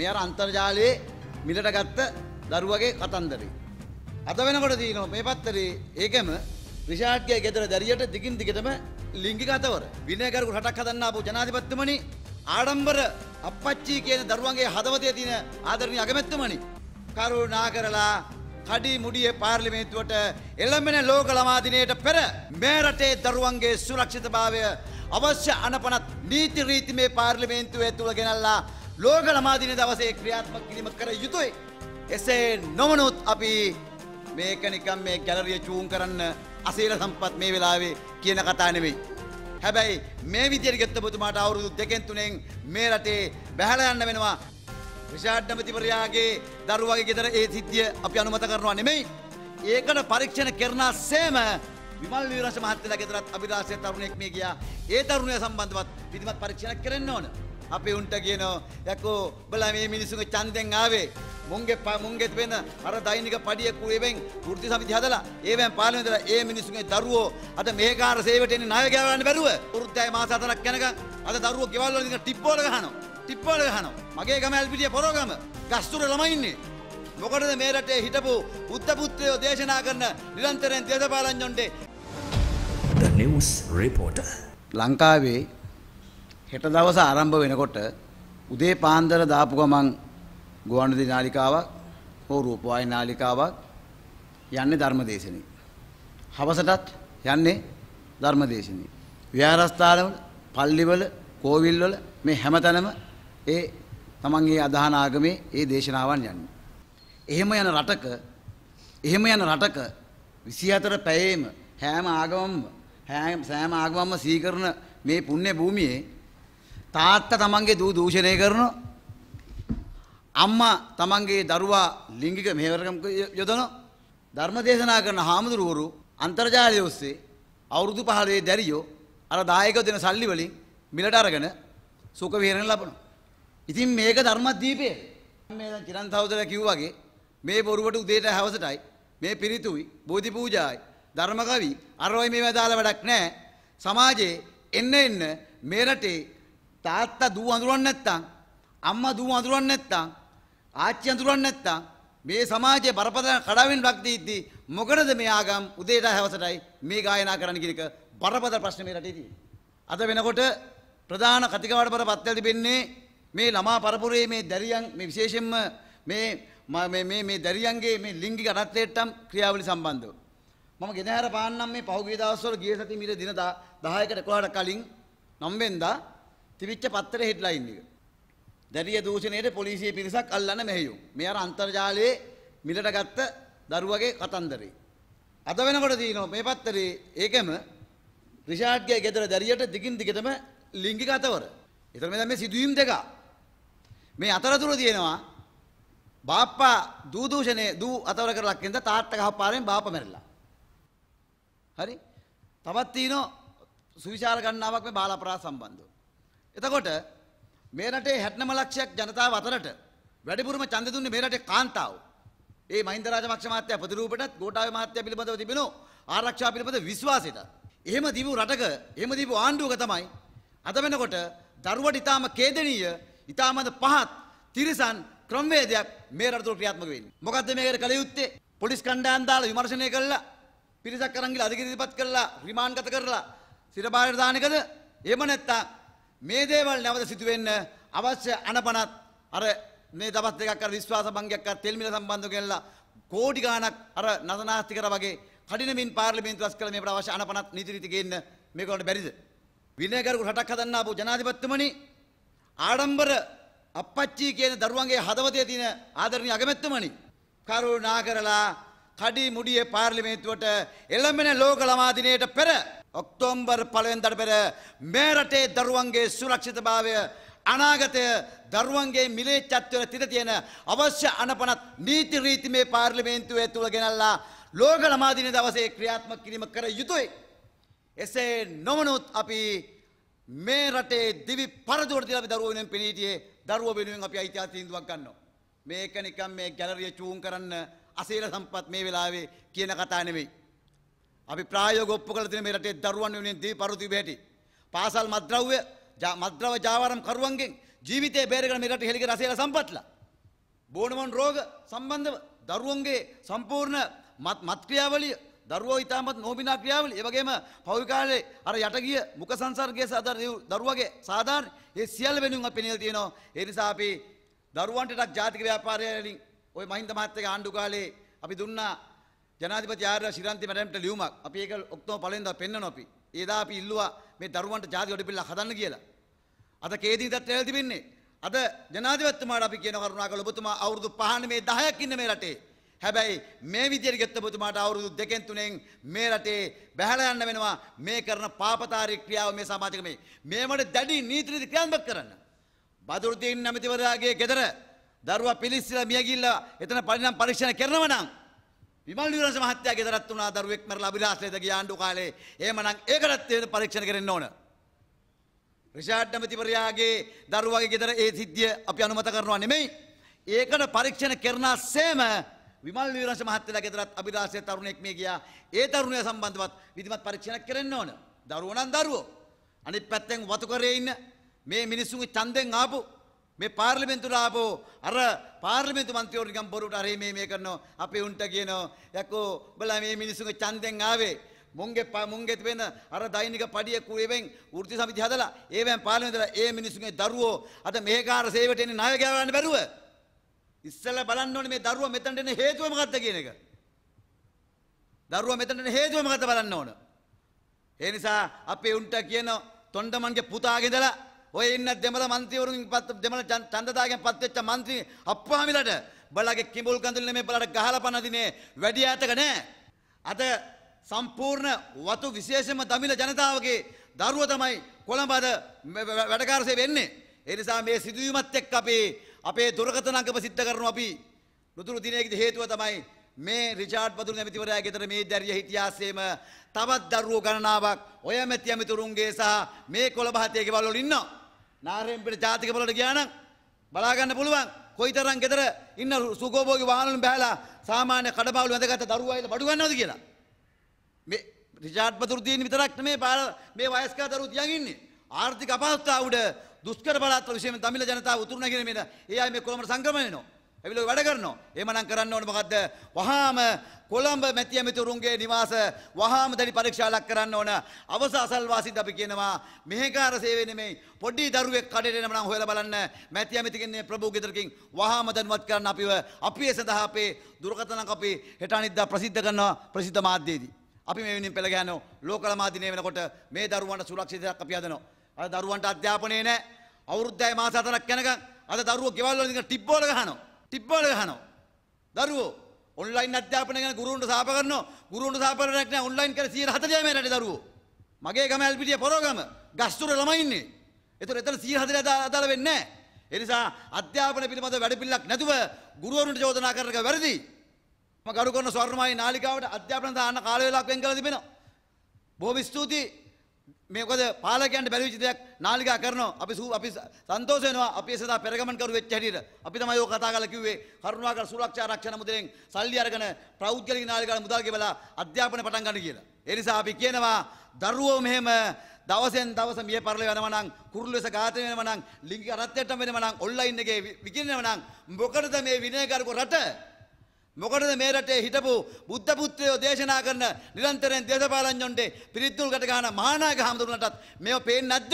මෙයාර අන්තර්ජාලයේ මිලට ගත්ත දරුවගේ කතන්දරේ. අද වෙනකොට තියෙනවා මේ පත්තරේ ඒකම රිෂාඩ්ගේ ගෙදර දැරියට දිගින් දිගටම ලිංගික අතවර. විනය කරුණු රටක් හදන්න ආපු ජනාධිපතිතුමනි ආඩම්බර අපච්චි කියන දරුවන්ගේ හදවතේ තියෙන ආදරණීය අගමැතිතුමනි කරුණා කරලා කඩි මුඩියේ පාර්ලිමේන්තුවට එළඹෙන ලෝක ළමා දිනයට පෙර මේ රටේ දරුවන්ගේ සුරක්ෂිතභාවය අවශ්‍ය අනපනත් නීති රීති මේ පාර්ලිමේන්තුවේ තුල ගෙනල්ලා ලෝක ළමාදින දවසේ ක්‍රියාත්මක කිරීම කර යුතුයි. එසේ නොමනුත් අපි මේක නිකම් මේ ගැලරිය චූන් කරන්න අසීල සම්පත් මේ වෙලාවේ කියන කතා නෙවෙයි. හැබැයි මේ විදියට ගෙත්තපතුමාට අවුරුදු දෙකෙන් තුනෙන් මේ රටේ බැහැලා යන්න වෙනවා. රිෂාඩ් ඇමතිවරයාගේ දරුවගේ ගෙදර ඒ සිද්ධිය අපි අනුමත කරනවා නෙමෙයි. ඒකට පරීක්ෂණ කරනසේම විමල් වීරස මහත්තයලා ගෙදරත් අභිලාෂය තරුණෙක් මේ ගියා. ඒ තරුණයා සම්බන්ධවත් විධිමත් පරීක්ෂණයක් කරන්න ඕන. අපි උන්ට කියනවා යකෝ උඹලා මේ මිනිස්සුගේ ඡන්දෙන් ආවේ මුන්ගේ මුන්ගේ වෙන අර දෛනික පඩිය කුලෙවෙන් වෘත්ති සමිති හදලා ඒවෙන් පාලනය දලා ඒ මිනිස්සුගේ දරුවෝ අද මේකාර සේවයට එන්නේ ණය ගවන්න බැරුව වෘත්තය මාස හතරක් යනකම් අද දරුවෝ ගෙවල් වල ඉඳන් ටිප් වල ගහනවා ටිප් වල ගහනවා මගේ ගම ඇල්පිටිය පොරොගම ගස්තුර ළමයි ඉන්නේ මොකටද මේ රටේ හිටපු බුද්ධ පුත්‍රයෝ දේශනා කරන නිරන්තරයෙන් දේශපාලඥොන්ට The News Reporter ලංකාවේ හෙට දවස ආරම්භ වෙනකොට උදේ පාන්දර දාපු ගමන් ගුවන්විදුලි නාලිකාවක් හෝ රූපවාහිනී නාලිකාවක් යන්නේ ධර්මදේශනේ. හවසටත් යන්නේ ධර්මදේශනේ. විහාරස්ථානවල, පල්ලිවල, කෝවිල්වල මේ හැමතැනම ඒ තමන්ගේ අදහන ආගමේ ඒ දේශනාවන් යන්නේ. එහෙම යන රටක එහෙම යන රටක 24 පැයේම හැම ආගමම හැම සෑම ආගමම සීකරන මේ පුණ්‍ය භූමියේ තාත්තා තමන්ගේ දූ දූෂණය කරනවා. අම්මා තමන්ගේ දරුවා ලිංගික මෙහෙවරකම් යොදනවා. ධර්ම දේශනා කරන හාමුදුරුවරු අන්තර්ජාලය ඔස්සේ අවුරුදු 15 දැරියෝ අර දායක දෙන සල්ලි වලින් මිලට අරගෙන සුඛ විහරණ ලබනවා. ඉතින් මේක ධර්මදීපය. මේ දැන් චිරන් සහෝදරයා කිව්වා වගේ මේ බොරුවට උදේට හවසටයි මේ පිරිතුයි බෝධි පූජායි ධර්ම කවි අරවයි මේවා දාලා වැඩක් නැහැ. සමාජයේ එන්න එන්න මේ රටේ තාත්තා දුව අඳුරන්නේ නැත්තම් අම්මා දුව අඳුරන්නේ නැත්තම් ආච්චි අඳුරන්නේ නැත්තම් මේ සමාජයේ බරපතල කඩාවෙන් ලක් දීද්දී මොකටද මේ ආගම් උදේට හවසටයි මේ ගායනා කරන්න කියන එක බරපතල ප්‍රශ්නේ මේ රටේ තියෙන්නේ. අද වෙනකොට ප්‍රධාන කතිකාවට බරපත් වෙලා තිබෙන්නේ මේ ළමා පරපුරේ මේ දැරියන් මේ විශේෂයෙන්ම මේ මේ මේ දැරියන්ගේ මේ ලිංගික අනත්වයටම් ක්‍රියාවලි සම්බන්ධව. මම ගෙනහැර පාන්නම් මේ පහුගිය දවස්වල ගිය සතිය මිට දින 10කට 11කට කලින් 9 වෙනිදා තිබිච්ච පත්තරේ හෙඩ්ලයින් එක. දැරිය දූෂණයට පොලිසිය පිරිසක් අල්ලන්න මෙහෙයුම්. මේ අර අන්තර්ජාලයේ මිලට ගත්ත දරුවගේ කතන්දරේ. අද වෙනකොට තියෙනවා මේ පත්තරේ ඒකම රිෂාඩ්ගේ ගෙදර දැරියට දිගින් දිගටම ලිංගික අතවර. ඒතර මේ දැන් මේ සිදුවීම් දෙක. මේ අතරතුර තියෙනවා බාප්පා දූ දූෂණේ දූ අතවර කරලා කියන තාත්තා ගහපාරෙන් බාප්පා මැරිලා. හරි? තවත් තියෙනවා සුවිශාල ගණනාවක් මේ බාල අපරාධ සම්බන්ධව. එතකොට මේ රටේ 69 ලක්ෂයක් ජනතාව අතරට වැඩිපුරම ඡන්ද දුන්නේ මේ රටේ කාන්තාවෝ. ඒ මහින්ද රාජපක්ෂ මහත්තයා ප්‍රතිරූපටත් ගෝඨාභය මහත්තයා පිළිබඳව තිබෙනු ආරක්ෂා පිළිබඳ විශ්වාසයට. එහෙම දීපු රටක එහෙම දීපු ආණ්ඩුවක තමයි අද වෙනකොට දරුවට ඊටාම ඛේදනීය ඊටාමද පහත් තිරසන් ක්‍රමවේදයක් මේ රට තුළ ක්‍රියාත්මක වෙන්නේ. මොකද්ද මේකට කළ යුත්තේ? පොලිස් කණ්ඩායම් දාලා විමර්ශනය කළා පිරිසක් අරන් ගිහලා අධිකරණ ඉදපත් කළා රිමාන්ඩ් ගත කරලා සිරබාරයට දාන එකද? එහෙම නැත්නම් මේ දේවල් නැවත සිදුවෙන්න අවශ්‍ය අනපනත් අර මේ දවස් දෙකක් අර විශ්වාස භංගයක් අර තෙල් මිල සම්බන්ධව ගෙනලා කෝටි ගාණක් අර නදනාස්ති කර වගේ කඩිනමින් පාර්ලිමේන්තුව රැස් කළ මේකට අවශ්‍ය අනපනත් නීති රීති ගේන්න මේකට බැරිද විනය කරුණු රටක් හදන්න ආපු ජනාධිපතිතුමනි ආඩම්බර අපච්චි කියන දරුවන්ගේ හදවතේ තියෙන ආදරණීය අගමැතිතුමනි කරුණා කරලා කඩි මුඩියේ පාර්ලිමේන්තුවට එළඹෙන ලෝක ළමා දිනයට පෙර ඔක්තෝම්බර් පළවෙන්දට පෙර මේරටේ දරුවන්ගේ සුරක්ෂිතභාවය අනාගතය දරුවන්ගේ මිලේච්චත්වල තිර තියෙන අවශ්‍ය අනපනත් නීති රීතිමේ පාර්ලිමේන්තුවේ තුළ ගෙනල්ලා ලෝක ළමාදින දවසේ ක්‍රියාත්මක කිරීම කර යුතුයි. එසේ නොමනුත් අපි මේ රටේ දිවි පරදුවට තියලා අපි දරුවෝ වෙනුවෙන් පෙනී සිටියේ දරුවෝ වෙනුවෙන් අපි අයිතිවාසික තීන්දුවක් ගන්නවා. මේක නිකන් මේ ගැලරිය චූන් කරන්න අසීල සම්පත් මේ වෙලාවේ කියන කතා නෙවෙයි. අපි ප්‍රායෝග ඔප්පු කළ තියෙන මේ රටේ දරුවන් වෙනුවෙන් දී පරුති බෙහෙටි. පාසල් මද්ද්‍රව්‍ය මද්ද්‍රව ජාවාරම් කරුවන්ගෙන් ජීවිතේ බේරගෙන මේ රටේ හෙලිගේ රසයලා සම්පත්ලා. බෝනමන් රෝග සම්බන්ධව දරුවන්ගේ සම්පූර්ණ මත් ක්‍රියාවලිය දරුවෝ ඉතාමත් නෝබිනා ක්‍රියාවලිය ඒ වගේම පෞල් කාලේ අර යටගිය මුඛ සංසර්ගයේ සාදර දරුවගේ සාධාරණ ඒ සියල්ල වෙනුවෙන් අපි පෙනලා තියෙනවා. ඒ නිසා අපි දරුවන්ට ටක් ජාතික ව්‍යාපාරය වලින් ওই මහින්ද මහත්තයාගේ ආණ්ඩු කාලේ අපි දුන්නා ජනාධිපති ආර්ය ශිරන්ති මැඩම්ට ලියුමක් අපි ඒක ඔක්තෝබර් පළවෙනිදා පෙන්වනවා අපි. ඒදා අපි ඉල්ලුවා මේ දරුවන්ට ජාති ගොඩබිල්ලක් හදන්න කියලා. අද කේදී දත් ඇවිල්ලා තිබින්නේ. අද ජනාධිපතිතුමාට අපි කියන කරුණාකර ඔබතුමා අවුරුදු 5න් මේ 10ක් ඉන්න මේ රටේ. හැබැයි මේ විදියට ගත්ත ඔබතුමාට අවුරුදු දෙකෙන් තුනෙන් මේ රටේ බැහැලා යන්න වෙනවා. මේ කරන පාපකාරී ක්‍රියාව මේ සමාජික මේ මේවට දැඩි නීති රීති ක්‍රියාත්මක කරන්න. බදුරුදීන් නැමැතිවරයාගේ ගෙදර දරුවා පිලිස්සලා මිය ගිහිල්ලා එතන පරිණාම පරීක්ෂණ කරනවා නම් විමල් නිරස මහත්තයා ගෙදරත් වුණා දරුවෙක් මැරලා අභිලාෂයට ගියා ආණ්ඩු කාලේ. එහෙමනම් ඒකටත් තේන පරීක්ෂණ කරන්න ඕන. රිෂාඩ් ඇමතිවරයාගේ දරුවාගේ ගෙදර ඒ සිද්ධිය අපි අනුමත කරනවා නෙමෙයි. ඒකට පරීක්ෂණ කරනසෙම විමල් නිරස මහත්තයා ගෙදරත් අභිලාෂයේ තරුණෙක් මේ ගියා. ඒ තරුණයා සම්බන්ධවත් විධිමත් පරීක්ෂණයක් කරන්න ඕන. දරුවෝ නම් දරුවෝ. අනිත් පැත්තෙන් වතුකරේ ඉන්න මේ මිනිස්සුන්ගේ ඡන්දෙන් ආපු මේ පාර්ලිමෙන්තුට ආපෝ අර පාර්ලිමෙන්තු මන්ත්‍රීවරු නිකන් බොරුට අරේ මේ මේ කරනවා අපි උන්ට කියනවා යකෝ බලා මේ මිනිස්සුගේ ඡන්දෙන් ආවේ මුංගේ මුංගෙත් වෙන අර දෛනික පඩිය කුරේවෙන් වෘත්ති සමිති හදලා ඒවෙන් පාර්ලිමේන්තුවල ඒ මිනිස්සුගේ දරුවෝ අද මේකාර සේවයට එන්නේ ණය ගවන්න බැරුව ඉස්සෙල්ලා බලන්න ඕනේ මේ දරුවා මෙතනට එන හේතුව මොකක්ද කියන එක දරුවා මෙතනට එන හේතුව මොකක්ද බලන්න ඕන ඒ නිසා අපි උන්ට කියන තොණ්ඩමන්ගේ පුතාගේ ඉඳලා ඔය ඉන්න දෙමළ මන්ත්‍රීවරුන්ගෙන් පත් දෙමළ ඡන්දදාගෙන් පත් වෙච්ච මන්ත්‍රී අප්පාමිලට බලගේ කිඹුල් කඳුළු නෙමෙයි බලට ගහලා පන දිනේ වැඩි ඈතක නෑ අද සම්පූර්ණ වතු විශේෂම දමිළ ජනතාවගේ දරුව තමයි කොළඹ අද වැඩකාරසේ වෙන්නේ ඒ නිසා මේ සිදුවීමත් එක්ක අපි අපේ දුරකථන අංගම සිද්ධ කරනවා අපි නුදුරු දිනයකදී හේතුව තමයි මේ රිචාඩ් පතුරු ඇමතිවරයා ගෙදර මේ දැරිය හිටියාසේම තවත් දරුවෝ ගණනාවක් ඔය ඇමති ඇමතුරුන්ගේ සහ මේ කොළඹ හතේ ගෙවල් වල ඉන්නවා නාරයෙන්පිට ජාතික බලට ගියානම් බලාගන්න පුළුවන් කොයිතරම් ගෙදර ඉන්න සුකෝභෝගී වාහනවලින් බහැලා සාමාන්‍ය කඩපාවුළු ඇඳගත්ත දරුවායිල බඩු ගන්නවද කියලා මේ රිචාඩ් පතුරුදීන් විතරක් නෙමේ මේ වයස්ක දරුවෝ තියන් ඉන්නේ ආර්ථික අපහසුතාව උඩ දුෂ්කර බලාත්වල විශේෂයෙන් තමිල ජනතාව උතුරු නැගෙන මේ ඒ අය මේ කොළඹ සංක්‍රමණය වෙනවා ඇවිල්ලා වැඩ කරනවා. එහෙමනම් කරන්න ඕනේ මොකද්ද? වහාම කොළඹ මැති ඇමතිවරුන්ගේ නිවාස වහාම දැඩි පරීක්ෂාවක් කරන්න ඕන. අවස අසල් වාසීද අපි කියනවා මෙහෙකාර සේවය නෙමෙයි. පොඩි දරුවෙක් කඩේට එනම නම් හොයලා බලන්න මැති ඇමතිගෙන් ප්‍රභූ ගෙදරකින් වහාම දැනුවත් කරන්න අපිව අපි ඒ සඳහා අපේ දුරකථනක් අපි හෙට අනිද්දා ප්‍රසිද්ධ කරනවා ප්‍රසිද්ධ මාධ්‍යයේදී. අපි මේ වෙනින් පෙළ ගහනවා. ලෝකල මාධ්‍ය වෙනකොට මේ දරුවන්ට සුරක්ෂිතයක් අපි හදනවා. අර දරුවන්ට අධ්‍යාපනය නැහැ. අවුරුද්දයි මාස හතරක් යනකම් අද දරුවෝ ගෙවල් වල ඉඳන් ටිප් බෝල ගහනවා. ටිප්පවල ගහනවා. දරුවෝ ඔන්ලයින් අධ්‍යාපනය ගැන ගුරුන්ට සාප කරනවා. ගුරුන්ට සාප කරනක් නෑ ඔන්ලයින් කර 140 මේ රටේ දරුවෝ. මගේ ගම ඇල්පිටිය පොරොගම ගස්තුර ළමයි ඉන්නේ. ඒතර එතන 140 අදාළ වෙන්නේ නෑ. ඒ නිසා අධ්‍යාපන පිළිබඳ වැඩපිළිවෙලක් නැතුව ගුරුවරුන්ට චෝදනා කරන එක වැරදි. මම ගරු කරන ස්වර්ණමය නාලිකාවට අධ්‍යාපන දාන්න කාල වේලාවක් වෙන් කරලා තිබෙනවා. බොහොම ස්තුතියි මේකොද පාලකයන්ට බැරිවිච්ච දෙයක් නාලිකා කරනවා අපි සූ අපි සන්තෝෂ වෙනවා අපි එසදා පෙරගමන් කරු වෙච්ච හැටියට අපි තමයි ඔය කතා කරලා කිව්වේ කරුණාකර සුරක්ෂා ආරක්ෂණ මුදලෙන් සල්ලි අරගෙන ප්‍රෞද්ගලික නාලිකාවල මුදල් ගෙවලා අධ්‍යාපනය පටන් ගන්න කියලා. ඒ නිසා අපි කියනවා දරුවෝ මෙහෙම දවසෙන් දවස මිය පරලෝ යනවා නම් කුරුළු වෙස ඝාතනය වෙනවා නම් ලිංගික අරත්‍යයටම වෙනවා නම් ඔන්ලයින් එකේ විකිණෙනවා නම් මොකටද මේ විනය කරකෝ රට මොකටද මේ රටේ හිටපු බුද්ධ පුත්‍රයෝ දේශනා කරන නිරන්තරයෙන් දේශපාලඥොන්ට පිරිත්තුල් කට ගන්න මහානායක හාමුදුරුවන්ටත් මේව පේන්නේ නැද්ද?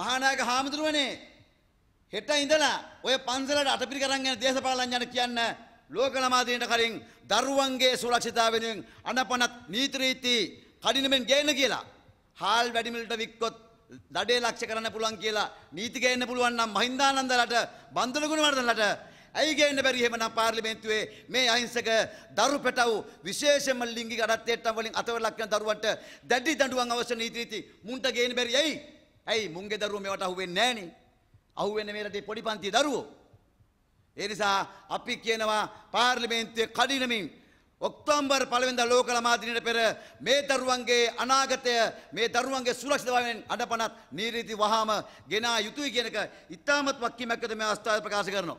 මහානායක හාමුදුරුවනේ හෙට ඉඳලා ඔය පන්සලට අටපිරි කරන් යන දේශපාලඥයන්ට කියන්න ලෝක ළමාදීන්ට කලින් දරුවන්ගේ සුරක්ෂිතාව වෙනුවෙන් අනපනත් නීති රීති කඩිනමෙන් ගේන්න කියලා. හාල් වැඩිමිලට වික්කොත් දඩේ ලක්ෂ කරන්න පුළුවන් කියලා නීති ගේන්න පුළුවන් නම් මහින්දානන්දලට බන්දුලගුණ වර්ධනලට ඇයි ගේන්න බැරි එහෙමනම් පාර්ලිමේන්තුවේ මේ අහිංසක දරු පැටව් විශේෂම ලිංගික අඩත්තේට්ටම් වලින් අතවලක් වෙන දරුවන්ට දැඩි දඬුවම් අවශ්‍ය නීති රීති මුන්ට ගේන්න බැරි ඇයි? ඇයි මුන්ගේ දරුවෝ මේවට අහු වෙන්නේ නැහනේ. අහු වෙන්නේ මේ රටේ පොඩි පන්තියේ දරුවෝ. ඒ නිසා අපි කියනවා පාර්ලිමේන්තුවේ කඩිනමින් ඔක්තෝම්බර් පළවෙනිදා ලෝක ළමා දිනයට පෙර මේ දරුවන්ගේ අනාගතය මේ දරුවන්ගේ සුරක්ෂිතභාවයෙන් අඩපණත් නීරීති වහාම ගෙනා යුතුයි කියනක ඉතාමත් වක්කීමක් ඇතුව මේ අවස්ථාවේ ප්‍රකාශ කරනවා.